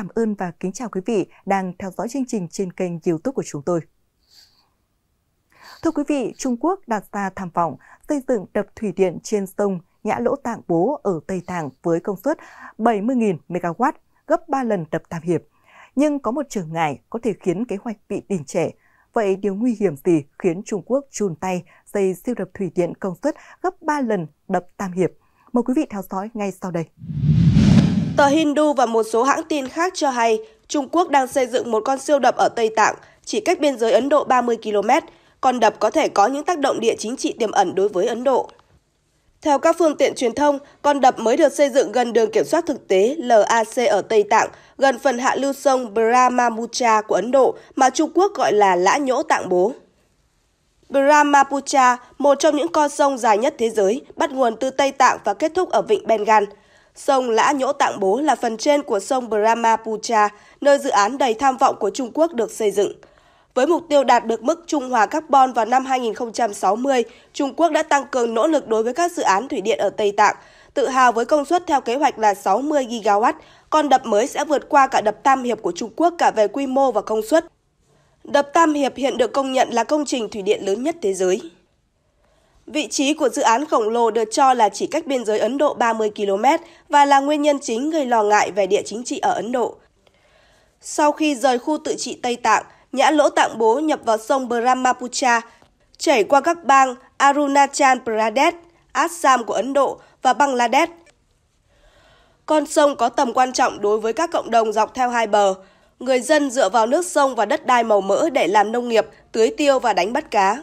cảm ơn và kính chào quý vị đang theo dõi chương trình trên kênh youtube của chúng tôi. Thưa quý vị, Trung Quốc đặt ra tham vọng xây dựng đập thủy điện trên sông Nhã Lỗ Tạng Bố ở Tây Tạng với công suất 70.000 MW, gấp 3 lần đập Tam Hiệp. Nhưng có một trở ngại có thể khiến kế hoạch bị đình trệ. Vậy điều nguy hiểm gì khiến Trung Quốc chùn tay xây siêu đập thủy điện công suất gấp 3 lần đập Tam Hiệp? Mời quý vị theo dõi ngay sau đây. Tờ Hindu và một số hãng tin khác cho hay Trung Quốc đang xây dựng một con siêu đập ở Tây Tạng, chỉ cách biên giới Ấn Độ 30 km. Con đập có thể có những tác động địa chính trị tiềm ẩn đối với Ấn Độ. Theo các phương tiện truyền thông, con đập mới được xây dựng gần đường kiểm soát thực tế LAC ở Tây Tạng, gần phần hạ lưu sông Brahmaputra của Ấn Độ mà Trung Quốc gọi là lã nhỗ tạng bố. Brahmaputra, một trong những con sông dài nhất thế giới, bắt nguồn từ Tây Tạng và kết thúc ở vịnh Bengal. Sông Lã Nhỗ Tạng Bố là phần trên của sông Brahmaputra, nơi dự án đầy tham vọng của Trung Quốc được xây dựng. Với mục tiêu đạt được mức trung hòa carbon vào năm 2060, Trung Quốc đã tăng cường nỗ lực đối với các dự án thủy điện ở Tây Tạng, tự hào với công suất theo kế hoạch là 60 gigawatt, con đập mới sẽ vượt qua cả đập Tam Hiệp của Trung Quốc cả về quy mô và công suất. Đập Tam Hiệp hiện được công nhận là công trình thủy điện lớn nhất thế giới. Vị trí của dự án khổng lồ được cho là chỉ cách biên giới Ấn Độ 30 km và là nguyên nhân chính gây lo ngại về địa chính trị ở Ấn Độ. Sau khi rời khu tự trị Tây Tạng, nhã lỗ tạng bố nhập vào sông Brahmaputra, chảy qua các bang Arunachal Pradesh, Assam của Ấn Độ và Bangladesh. Con sông có tầm quan trọng đối với các cộng đồng dọc theo hai bờ. Người dân dựa vào nước sông và đất đai màu mỡ để làm nông nghiệp, tưới tiêu và đánh bắt cá.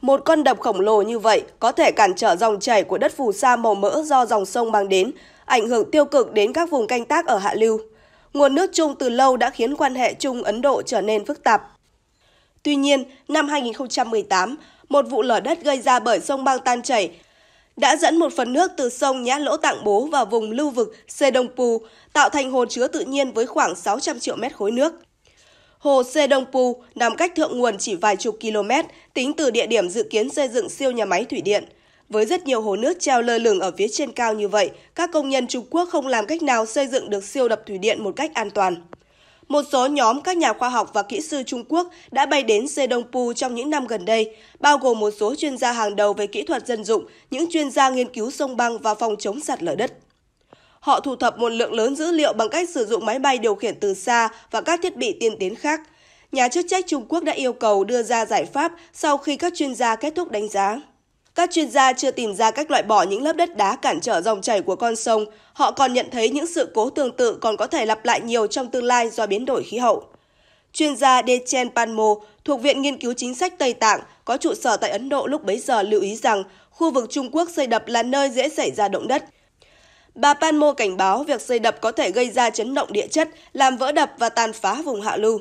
Một con đập khổng lồ như vậy có thể cản trở dòng chảy của đất phù sa màu mỡ do dòng sông mang đến, ảnh hưởng tiêu cực đến các vùng canh tác ở hạ lưu. Nguồn nước chung từ lâu đã khiến quan hệ chung Ấn Độ trở nên phức tạp. Tuy nhiên, năm 2018, một vụ lở đất gây ra bởi sông băng tan chảy đã dẫn một phần nước từ sông Nhã Lỗ Tạng Bố vào vùng lưu vực Sedongpu, tạo thành hồ chứa tự nhiên với khoảng 600 triệu mét khối nước. Hồ Sê Đông Pu nằm cách thượng nguồn chỉ vài chục km tính từ địa điểm dự kiến xây dựng siêu nhà máy thủy điện. Với rất nhiều hồ nước treo lơ lửng ở phía trên cao như vậy, các công nhân Trung Quốc không làm cách nào xây dựng được siêu đập thủy điện một cách an toàn. Một số nhóm các nhà khoa học và kỹ sư Trung Quốc đã bay đến Đông Pu trong những năm gần đây, bao gồm một số chuyên gia hàng đầu về kỹ thuật dân dụng, những chuyên gia nghiên cứu sông băng và phòng chống sạt lở đất. Họ thu thập một lượng lớn dữ liệu bằng cách sử dụng máy bay điều khiển từ xa và các thiết bị tiên tiến khác. Nhà chức trách Trung Quốc đã yêu cầu đưa ra giải pháp sau khi các chuyên gia kết thúc đánh giá. Các chuyên gia chưa tìm ra cách loại bỏ những lớp đất đá cản trở dòng chảy của con sông. Họ còn nhận thấy những sự cố tương tự còn có thể lặp lại nhiều trong tương lai do biến đổi khí hậu. Chuyên gia Dechen Panmo thuộc Viện Nghiên cứu Chính sách Tây Tạng có trụ sở tại Ấn Độ lúc bấy giờ lưu ý rằng khu vực Trung Quốc xây đập là nơi dễ xảy ra động đất – Bà Panmo cảnh báo việc xây đập có thể gây ra chấn động địa chất, làm vỡ đập và tàn phá vùng hạ lưu.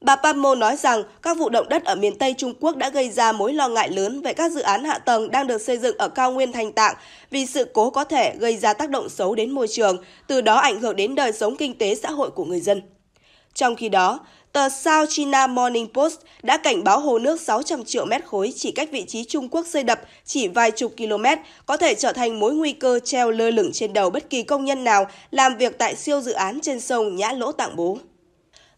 Bà Panmo nói rằng các vụ động đất ở miền Tây Trung Quốc đã gây ra mối lo ngại lớn về các dự án hạ tầng đang được xây dựng ở cao nguyên thành tạng vì sự cố có thể gây ra tác động xấu đến môi trường, từ đó ảnh hưởng đến đời sống kinh tế xã hội của người dân. Trong khi đó, tờ South China Morning Post đã cảnh báo hồ nước 600 triệu mét khối chỉ cách vị trí Trung Quốc xây đập chỉ vài chục km có thể trở thành mối nguy cơ treo lơ lửng trên đầu bất kỳ công nhân nào làm việc tại siêu dự án trên sông Nhã Lỗ Tạng Bố.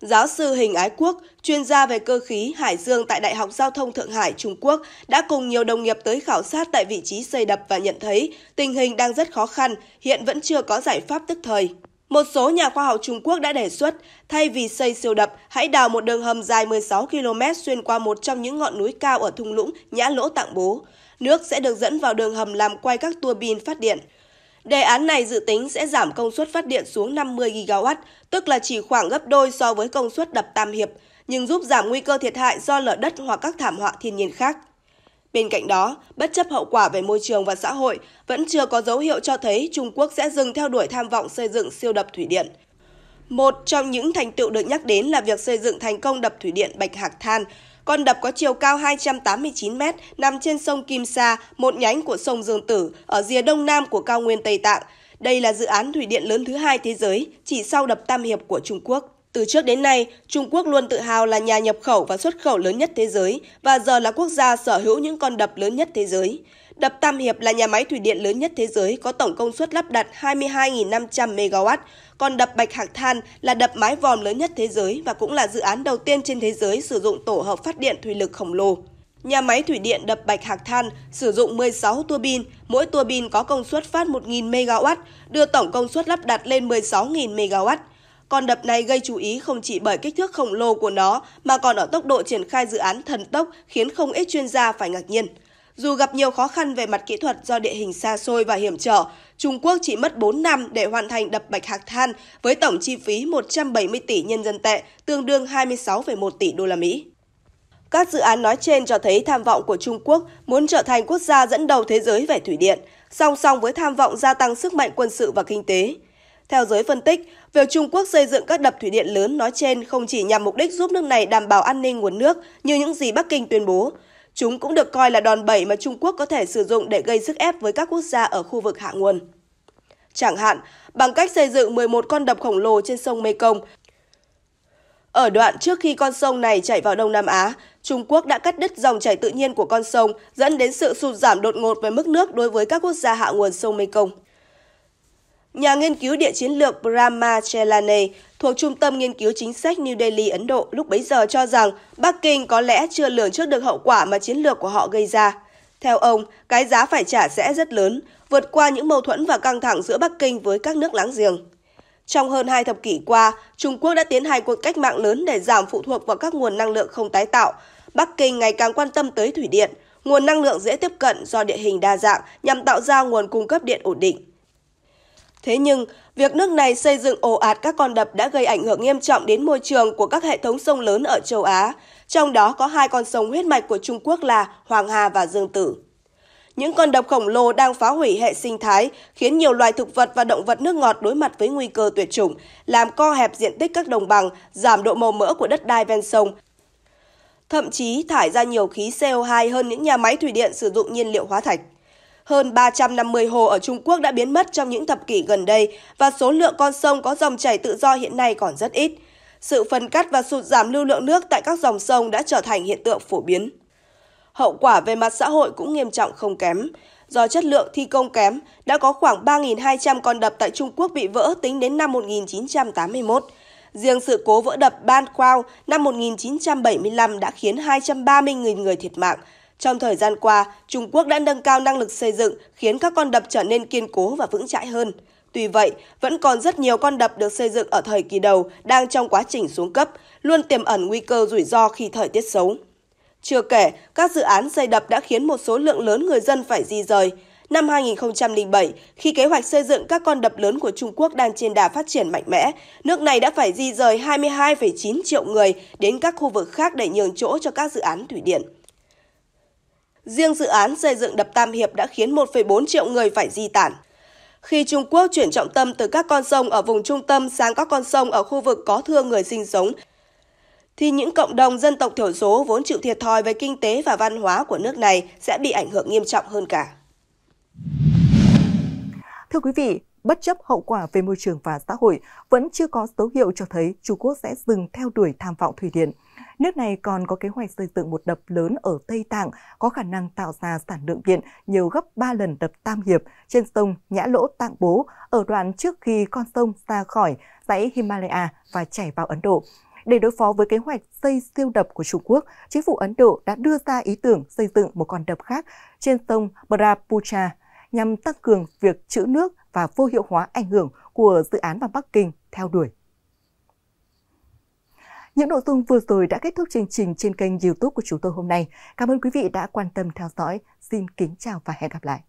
Giáo sư Hình Ái Quốc, chuyên gia về cơ khí Hải Dương tại Đại học Giao thông Thượng Hải, Trung Quốc, đã cùng nhiều đồng nghiệp tới khảo sát tại vị trí xây đập và nhận thấy tình hình đang rất khó khăn, hiện vẫn chưa có giải pháp tức thời. Một số nhà khoa học Trung Quốc đã đề xuất, thay vì xây siêu đập, hãy đào một đường hầm dài 16 km xuyên qua một trong những ngọn núi cao ở thung lũng Nhã Lỗ Tạng Bố. Nước sẽ được dẫn vào đường hầm làm quay các tua bin phát điện. Đề án này dự tính sẽ giảm công suất phát điện xuống 50 GW, tức là chỉ khoảng gấp đôi so với công suất đập Tam Hiệp, nhưng giúp giảm nguy cơ thiệt hại do lở đất hoặc các thảm họa thiên nhiên khác. Bên cạnh đó, bất chấp hậu quả về môi trường và xã hội, vẫn chưa có dấu hiệu cho thấy Trung Quốc sẽ dừng theo đuổi tham vọng xây dựng siêu đập thủy điện. Một trong những thành tựu được nhắc đến là việc xây dựng thành công đập thủy điện Bạch Hạc Than. Con đập có chiều cao 289 m nằm trên sông Kim Sa, một nhánh của sông Dương Tử, ở rìa đông nam của cao nguyên Tây Tạng. Đây là dự án thủy điện lớn thứ hai thế giới, chỉ sau đập Tam Hiệp của Trung Quốc. Từ trước đến nay, Trung Quốc luôn tự hào là nhà nhập khẩu và xuất khẩu lớn nhất thế giới và giờ là quốc gia sở hữu những con đập lớn nhất thế giới. Đập Tam Hiệp là nhà máy thủy điện lớn nhất thế giới có tổng công suất lắp đặt 22.500 MW, còn đập Bạch Hạc Than là đập mái vòm lớn nhất thế giới và cũng là dự án đầu tiên trên thế giới sử dụng tổ hợp phát điện thủy lực khổng lồ. Nhà máy thủy điện đập Bạch Hạc Than sử dụng 16 tua bin, mỗi tua bin có công suất phát 1.000 MW, đưa tổng công suất lắp đặt lên 16.000 MW. Con đập này gây chú ý không chỉ bởi kích thước khổng lồ của nó mà còn ở tốc độ triển khai dự án thần tốc khiến không ít chuyên gia phải ngạc nhiên. Dù gặp nhiều khó khăn về mặt kỹ thuật do địa hình xa xôi và hiểm trở, Trung Quốc chỉ mất 4 năm để hoàn thành đập Bạch Hạc Than với tổng chi phí 170 tỷ nhân dân tệ, tương đương 26,1 tỷ đô la Mỹ. Các dự án nói trên cho thấy tham vọng của Trung Quốc muốn trở thành quốc gia dẫn đầu thế giới về thủy điện, song song với tham vọng gia tăng sức mạnh quân sự và kinh tế. Theo giới phân tích, việc Trung Quốc xây dựng các đập thủy điện lớn nói trên không chỉ nhằm mục đích giúp nước này đảm bảo an ninh nguồn nước như những gì Bắc Kinh tuyên bố. Chúng cũng được coi là đòn bẩy mà Trung Quốc có thể sử dụng để gây sức ép với các quốc gia ở khu vực hạ nguồn. Chẳng hạn, bằng cách xây dựng 11 con đập khổng lồ trên sông Mekong. Ở đoạn trước khi con sông này chảy vào Đông Nam Á, Trung Quốc đã cắt đứt dòng chảy tự nhiên của con sông, dẫn đến sự sụt giảm đột ngột về mức nước đối với các quốc gia hạ nguồn sông Mekong nhà nghiên cứu địa chiến lược Brahma Chelane thuộc Trung tâm Nghiên cứu Chính sách New Delhi, Ấn Độ lúc bấy giờ cho rằng Bắc Kinh có lẽ chưa lường trước được hậu quả mà chiến lược của họ gây ra. Theo ông, cái giá phải trả sẽ rất lớn, vượt qua những mâu thuẫn và căng thẳng giữa Bắc Kinh với các nước láng giềng. Trong hơn hai thập kỷ qua, Trung Quốc đã tiến hành cuộc cách mạng lớn để giảm phụ thuộc vào các nguồn năng lượng không tái tạo. Bắc Kinh ngày càng quan tâm tới thủy điện, nguồn năng lượng dễ tiếp cận do địa hình đa dạng nhằm tạo ra nguồn cung cấp điện ổn định. Thế nhưng, việc nước này xây dựng ồ ạt các con đập đã gây ảnh hưởng nghiêm trọng đến môi trường của các hệ thống sông lớn ở châu Á, trong đó có hai con sông huyết mạch của Trung Quốc là Hoàng Hà và Dương Tử. Những con đập khổng lồ đang phá hủy hệ sinh thái, khiến nhiều loài thực vật và động vật nước ngọt đối mặt với nguy cơ tuyệt chủng, làm co hẹp diện tích các đồng bằng, giảm độ màu mỡ của đất đai ven sông, thậm chí thải ra nhiều khí CO2 hơn những nhà máy thủy điện sử dụng nhiên liệu hóa thạch. Hơn 350 hồ ở Trung Quốc đã biến mất trong những thập kỷ gần đây và số lượng con sông có dòng chảy tự do hiện nay còn rất ít. Sự phân cắt và sụt giảm lưu lượng nước tại các dòng sông đã trở thành hiện tượng phổ biến. Hậu quả về mặt xã hội cũng nghiêm trọng không kém. Do chất lượng thi công kém, đã có khoảng 3.200 con đập tại Trung Quốc bị vỡ tính đến năm 1981. Riêng sự cố vỡ đập Ban Quao năm 1975 đã khiến 230.000 người thiệt mạng, trong thời gian qua, Trung Quốc đã nâng cao năng lực xây dựng khiến các con đập trở nên kiên cố và vững chãi hơn. Tuy vậy, vẫn còn rất nhiều con đập được xây dựng ở thời kỳ đầu đang trong quá trình xuống cấp, luôn tiềm ẩn nguy cơ rủi ro khi thời tiết xấu. Chưa kể, các dự án xây đập đã khiến một số lượng lớn người dân phải di rời. Năm 2007, khi kế hoạch xây dựng các con đập lớn của Trung Quốc đang trên đà phát triển mạnh mẽ, nước này đã phải di rời 22,9 triệu người đến các khu vực khác để nhường chỗ cho các dự án thủy điện. Riêng dự án xây dựng đập Tam Hiệp đã khiến 1,4 triệu người phải di tản. Khi Trung Quốc chuyển trọng tâm từ các con sông ở vùng trung tâm sang các con sông ở khu vực có thưa người sinh sống, thì những cộng đồng dân tộc thiểu số vốn chịu thiệt thòi về kinh tế và văn hóa của nước này sẽ bị ảnh hưởng nghiêm trọng hơn cả. Thưa quý vị, bất chấp hậu quả về môi trường và xã hội, vẫn chưa có dấu hiệu cho thấy Trung Quốc sẽ dừng theo đuổi tham vọng thủy điện. Nước này còn có kế hoạch xây dựng một đập lớn ở Tây Tạng có khả năng tạo ra sản lượng điện nhiều gấp 3 lần đập Tam Hiệp trên sông Nhã Lỗ Tạng Bố ở đoạn trước khi con sông ra khỏi dãy Himalaya và chảy vào Ấn Độ. Để đối phó với kế hoạch xây siêu đập của Trung Quốc, chính phủ Ấn Độ đã đưa ra ý tưởng xây dựng một con đập khác trên sông Brahmaputra nhằm tăng cường việc trữ nước và vô hiệu hóa ảnh hưởng của dự án mà Bắc Kinh theo đuổi. Những nội dung vừa rồi đã kết thúc chương trình trên kênh youtube của chúng tôi hôm nay. Cảm ơn quý vị đã quan tâm theo dõi. Xin kính chào và hẹn gặp lại.